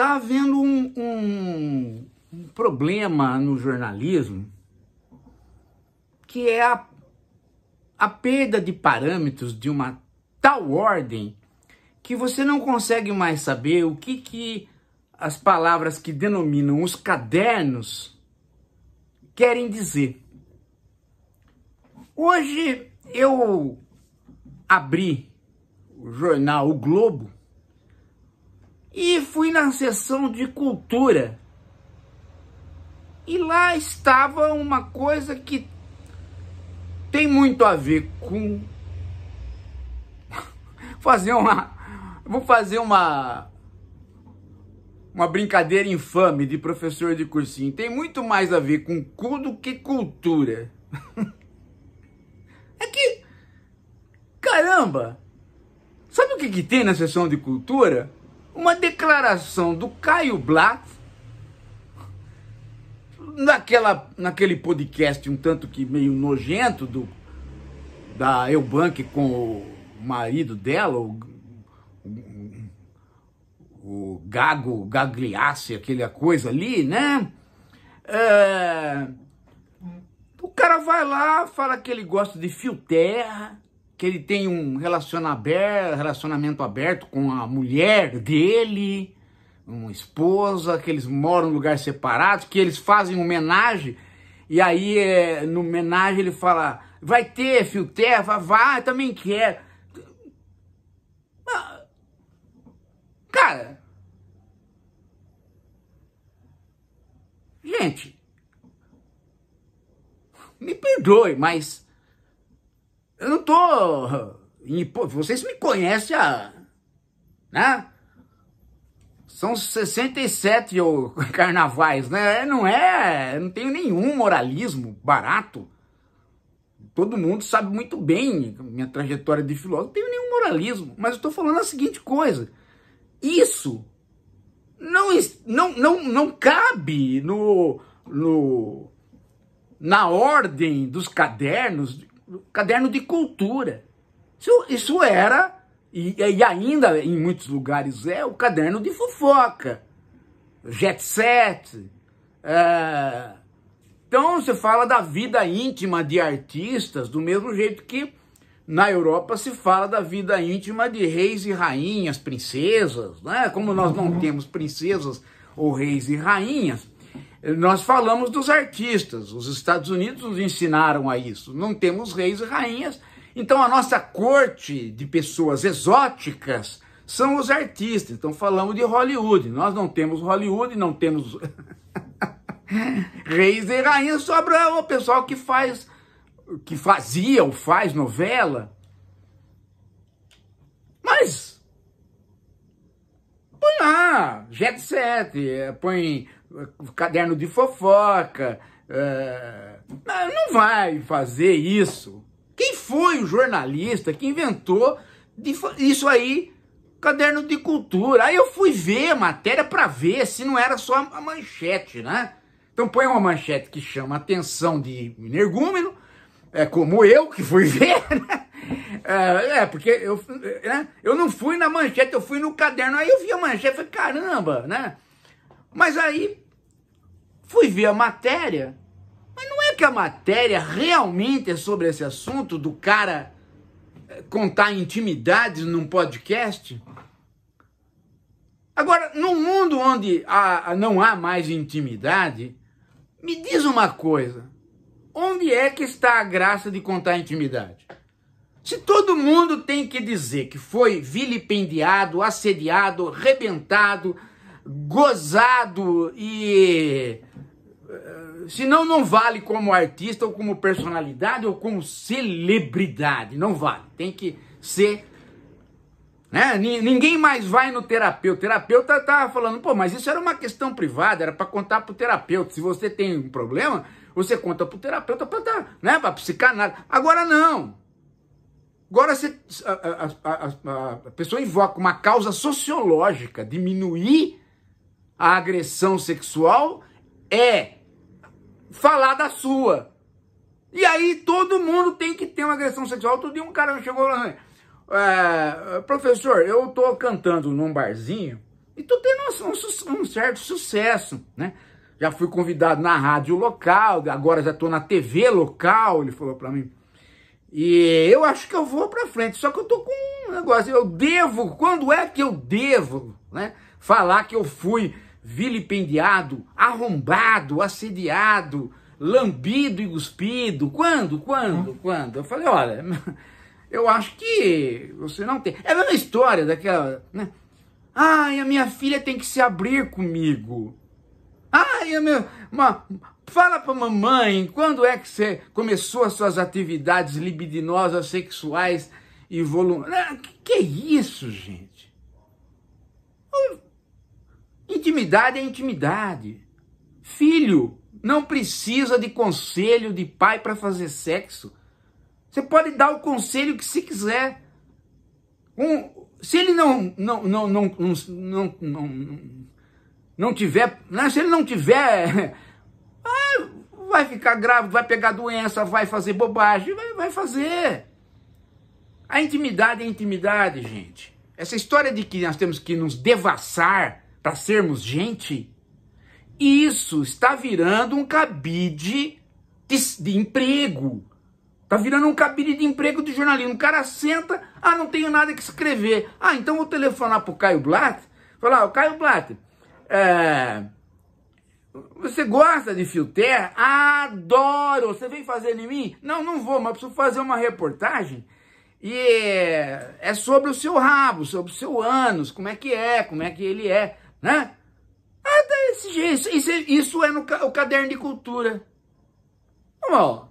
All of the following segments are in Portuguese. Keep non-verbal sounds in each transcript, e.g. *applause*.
Está havendo um, um, um problema no jornalismo que é a, a perda de parâmetros de uma tal ordem que você não consegue mais saber o que, que as palavras que denominam os cadernos querem dizer. Hoje eu abri o jornal O Globo e fui na sessão de cultura. E lá estava uma coisa que tem muito a ver com *laughs* fazer uma vou fazer uma uma brincadeira infame de professor de cursinho. Tem muito mais a ver com cu do que cultura. *laughs* é que caramba. Sabe o que que tem na sessão de cultura? uma declaração do Caio Blatt naquela, naquele podcast um tanto que meio nojento do da Eubank com o marido dela, o, o, o Gago, Gagliasse, aquela coisa ali, né? É, o cara vai lá, fala que ele gosta de fio terra, que ele tem um relacionamento aberto com a mulher dele, uma esposa, que eles moram em lugares separados, que eles fazem homenagem, e aí é, no homenagem ele fala, vai ter fio terra, vai, também quer. Cara, gente, me perdoe, mas eu não tô. Vocês me conhecem há. Né? São 67 oh, *laughs* carnavais, né? É, não é. Não tenho nenhum moralismo barato. Todo mundo sabe muito bem minha trajetória de filósofo. Não tenho nenhum moralismo. Mas eu tô falando a seguinte coisa. Isso não, não, não, não cabe no, no, na ordem dos cadernos caderno de cultura. Isso, isso era, e, e, ainda em muitos lugares é, o caderno de fofoca, jet set. É... Então se fala da vida íntima de artistas, do mesmo jeito que na Europa se fala da vida íntima de reis e rainhas, princesas, né? Como nós não temos princesas ou reis e rainhas, nós falamos dos artistas, os Estados Unidos nos ensinaram a isso. Não temos reis e rainhas, então a nossa corte de pessoas exóticas são os artistas. Então falamos de Hollywood. Nós não temos Hollywood, não temos *laughs* reis e rainhas, sobra o pessoal que faz que fazia ou faz novela. Mas põe lá, Jet Set, eh, põe caderno de fofoca. É... Ah, não vai fazer isso. Quem foi o jornalista que inventou isso aí? Caderno de cultura. Aí eu fui ver a matéria para ver se não era só a manchete, né? Então põe uma manchete que chama a atenção de energúmeno, é como eu que fui *laughs* ver, né? É, é, porque eu, né? eu não fui na manchete, eu fui no caderno. Aí eu vi a manchete e falei, caramba, né? Mas aí fui ver a matéria, mas não é que a matéria realmente é sobre esse assunto do cara eh, contar intimidades num podcast? Agora, num mundo onde há, não há mais intimidade, me diz uma coisa: onde é que está a graça de contar intimidade? Se todo mundo tem que dizer que foi vilipendiado, assediado, rebentado, gozado e. Eh, Senão não vale como artista, ou como personalidade, ou como celebridade. Não vale. Tem que ser. Né? Ninguém mais vai no terapeuta. O terapeuta tá falando, pô, mas isso era uma questão privada, era para contar pro terapeuta. Se você tem um problema, você conta pro terapeuta para dar, né, para psicanálise. Agora não. Agora você, a, a, a, a, pessoa invoca uma causa sociológica, diminuir a agressão sexual é falar da sua. E aí todo mundo tem que ter uma agressão sexual. Outro dia um cara chegou lá, ah, professor, eu tô cantando num barzinho e tô tendo um, um certo sucesso, né? Já fui convidado na rádio local, agora já tô na TV local, ele falou para mim. E eu acho que eu vou para frente, só que eu tô com um negócio, eu devo, quando é que eu devo, né? Falar que eu fui vilipendiado, arrombado, assediado, lambido e cuspido. Quando, quando, quando? Eu falei, olha, *laughs* eu acho que você não tem. É a mesma história daquela, né? Ai, a minha filha tem que se abrir comigo. Ai, a Uma... Fala pra mamãe, quando é que você começou as suas atividades libidinosas, sexuais e volum... Né? Que, que é isso, gente? Intimidade é intimidade. Filho não precisa de conselho de pai para fazer sexo. Você pode dar o conselho que se quiser. Um, se ele não não não não não, não, não tiver, né? se ele não tiver, *laughs* ah, vai ficar grávido, vai pegar doença, vai fazer bobagem, vai, vai fazer. A intimidade é intimidade, gente. Essa história de que nós temos que nos devassar para sermos gente, isso está virando um cabide de, de emprego. Está virando um cabide de emprego de jornalismo. O cara senta, ah, não tenho nada que escrever. Ah, então vou telefonar para o Caio Blatt. Falar, oh, Caio Blatt, é, você gosta de Filter? Adoro! Você vem fazer em mim? Não, não vou, mas preciso fazer uma reportagem. E é, é sobre o seu rabo, sobre o seu ânus, como é que é, como é que ele é né? Ah, desse tá, jeito. Isso, isso é no o caderno de cultura. Ó.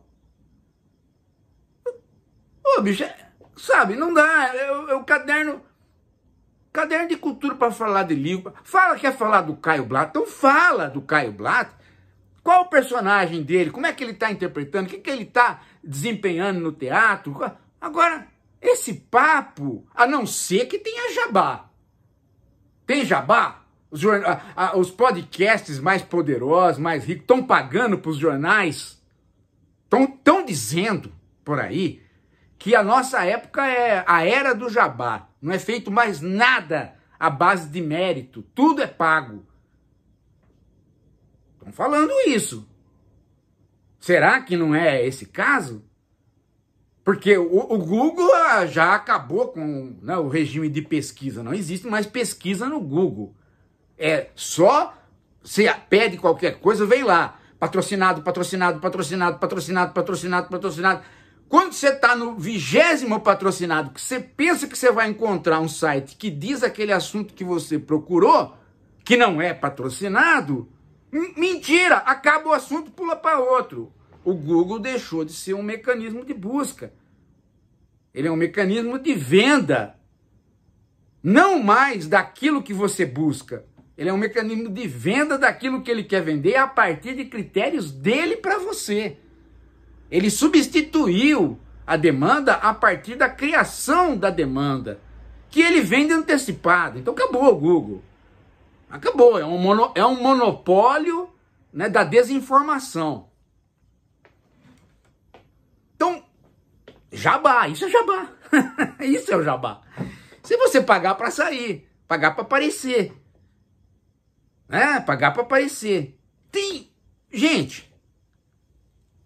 Ô, bicho, é, sabe, não dá. É, é, é o caderno. Caderno de cultura para falar de língua. Fala, quer falar do Caio Blatt? Então fala do Caio Blatt. Qual o personagem dele? Como é que ele está interpretando? O que, que ele está desempenhando no teatro? Agora, esse papo, a não ser que tenha jabá. Tem jabá? Os, a, a, os podcasts mais poderosos, mais ricos, estão pagando para os jornais. Estão dizendo por aí que a nossa época é a era do jabá. Não é feito mais nada à base de mérito. Tudo é pago. Estão falando isso. Será que não é esse caso? Porque o, o Google ah, já acabou com né, o regime de pesquisa. Não existe mais pesquisa no Google. É só se pede qualquer coisa, vem lá. Patrocinado, patrocinado, patrocinado, patrocinado, patrocinado, patrocinado. Quando você está no vigésimo patrocinado, que você pensa que você vai encontrar um site que diz aquele assunto que você procurou, que não é patrocinado, mentira, acaba o assunto, pula para outro. O Google deixou de ser um mecanismo de busca. Ele é um mecanismo de venda, não mais daquilo que você busca, ele é um mecanismo de venda daquilo que ele quer vender a partir de critérios dele para você. Ele substituiu a demanda a partir da criação da demanda, que ele vende antecipada. Então acabou o Google. Acabou, é um, mono, é um monopólio né, da desinformação. Então, jabá, isso é jabá. *laughs* isso é o jabá. Se você pagar para sair, pagar para aparecer, né? Pagar para aparecer. Tem gente,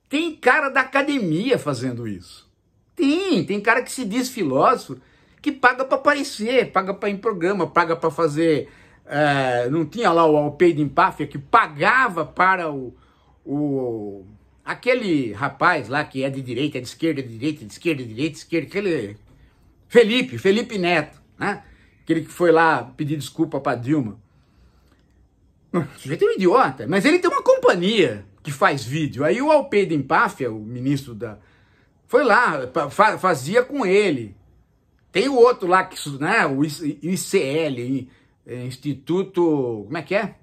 tem cara da academia fazendo isso. Tem, tem cara que se diz filósofo que paga para aparecer, paga para ir em programa, paga para fazer. É, não tinha lá o Alpeide Empáfia que pagava para o, o aquele rapaz lá que é de direita, é de esquerda, é de direita, é de esquerda, é de direita, é de esquerda, aquele Felipe, Felipe Neto, né? Aquele que foi lá pedir desculpa para Dilma. O *laughs* sujeito é um idiota, mas ele tem uma companhia que faz vídeo. Aí o Alpeida Empáfia, o ministro da. Foi lá, fazia com ele. Tem o outro lá, que, né, o ICL, é, Instituto. Como é que é?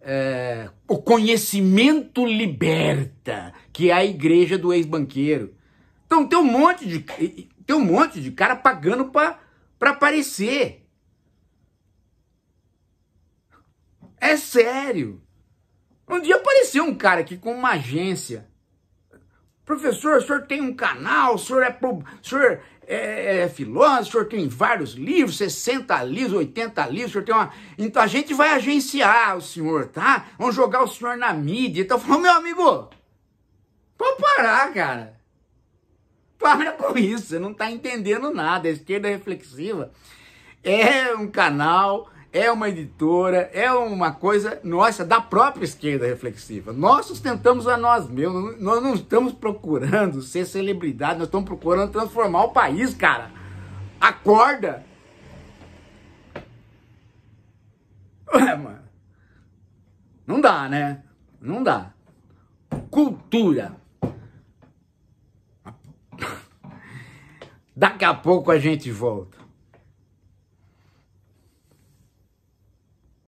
é o Conhecimento Liberta, que é a igreja do ex-banqueiro. Então tem um monte de, tem um monte de cara pagando para aparecer. É sério. Um dia apareceu um cara aqui com uma agência. Professor, o senhor tem um canal, o senhor é, pro, o senhor é, é, é, filósofo, o senhor tem vários livros, 60 livros, 80 livros, o senhor tem uma. Então a gente vai agenciar o senhor, tá? Vamos jogar o senhor na mídia. Então falou, meu amigo, pode parar, cara. Para com isso, você não tá entendendo nada. A esquerda reflexiva é um canal é uma editora, é uma coisa nossa, da própria esquerda reflexiva. Nós sustentamos a nós mesmos, nós não estamos procurando ser celebridade, nós estamos procurando transformar o país, cara. Acorda! *laughs* Ué, mano. Não dá, né? Não dá. Cultura. *laughs* Daqui a pouco a gente volta.